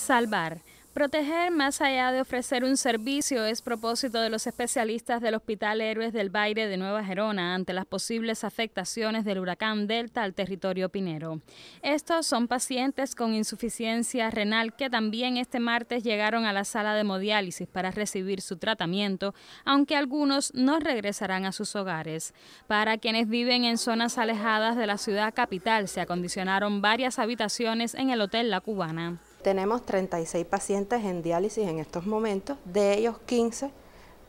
Salvar. Proteger más allá de ofrecer un servicio es propósito de los especialistas del Hospital Héroes del Baire de Nueva Gerona ante las posibles afectaciones del huracán Delta al territorio pinero. Estos son pacientes con insuficiencia renal que también este martes llegaron a la sala de hemodiálisis para recibir su tratamiento, aunque algunos no regresarán a sus hogares. Para quienes viven en zonas alejadas de la ciudad capital, se acondicionaron varias habitaciones en el Hotel La Cubana. Tenemos 36 pacientes en diálisis en estos momentos, de ellos 15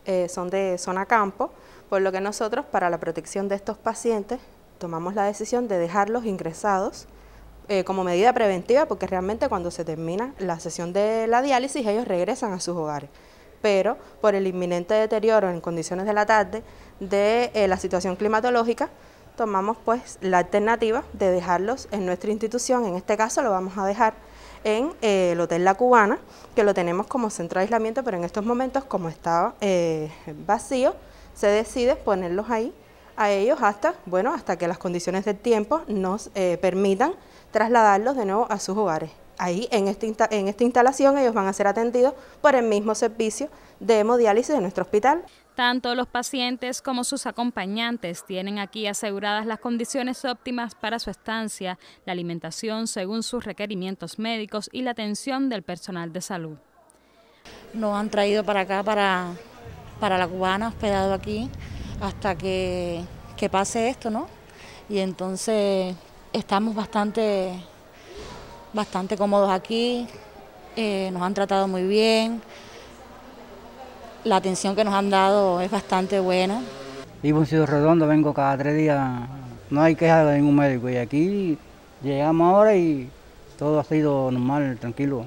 eh, son de zona campo, por lo que nosotros para la protección de estos pacientes tomamos la decisión de dejarlos ingresados eh, como medida preventiva, porque realmente cuando se termina la sesión de la diálisis ellos regresan a sus hogares. Pero por el inminente deterioro en condiciones de la tarde de eh, la situación climatológica, tomamos pues la alternativa de dejarlos en nuestra institución, en este caso lo vamos a dejar en eh, el Hotel La Cubana, que lo tenemos como centro de aislamiento, pero en estos momentos como estaba eh, vacío, se decide ponerlos ahí a ellos hasta, bueno, hasta que las condiciones del tiempo nos eh, permitan trasladarlos de nuevo a sus hogares ahí en, este en esta instalación ellos van a ser atendidos por el mismo servicio de hemodiálisis de nuestro hospital. Tanto los pacientes como sus acompañantes tienen aquí aseguradas las condiciones óptimas para su estancia, la alimentación según sus requerimientos médicos y la atención del personal de salud. Nos han traído para acá, para, para la cubana, hospedado aquí, hasta que, que pase esto, ¿no? Y entonces estamos bastante bastante cómodos aquí, eh, nos han tratado muy bien, la atención que nos han dado es bastante buena. Vivo en Ciudad Redondo, vengo cada tres días, no hay queja de ningún médico y aquí llegamos ahora y todo ha sido normal, tranquilo,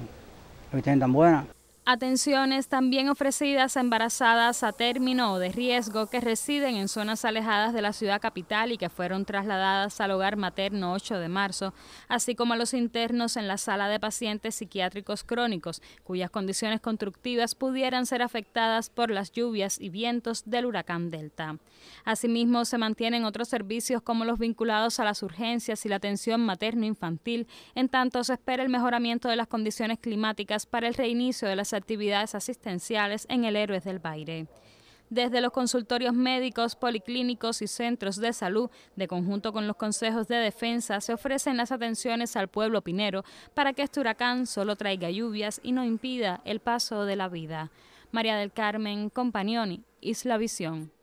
la vista tan buena atenciones también ofrecidas a embarazadas a término o de riesgo que residen en zonas alejadas de la ciudad capital y que fueron trasladadas al hogar materno 8 de marzo, así como a los internos en la sala de pacientes psiquiátricos crónicos, cuyas condiciones constructivas pudieran ser afectadas por las lluvias y vientos del huracán Delta. Asimismo, se mantienen otros servicios como los vinculados a las urgencias y la atención materno-infantil, en tanto se espera el mejoramiento de las condiciones climáticas para el reinicio de las actividades asistenciales en el Héroes del Baire. Desde los consultorios médicos, policlínicos y centros de salud, de conjunto con los consejos de defensa, se ofrecen las atenciones al pueblo pinero para que este huracán solo traiga lluvias y no impida el paso de la vida. María del Carmen Compañoni, Isla Visión.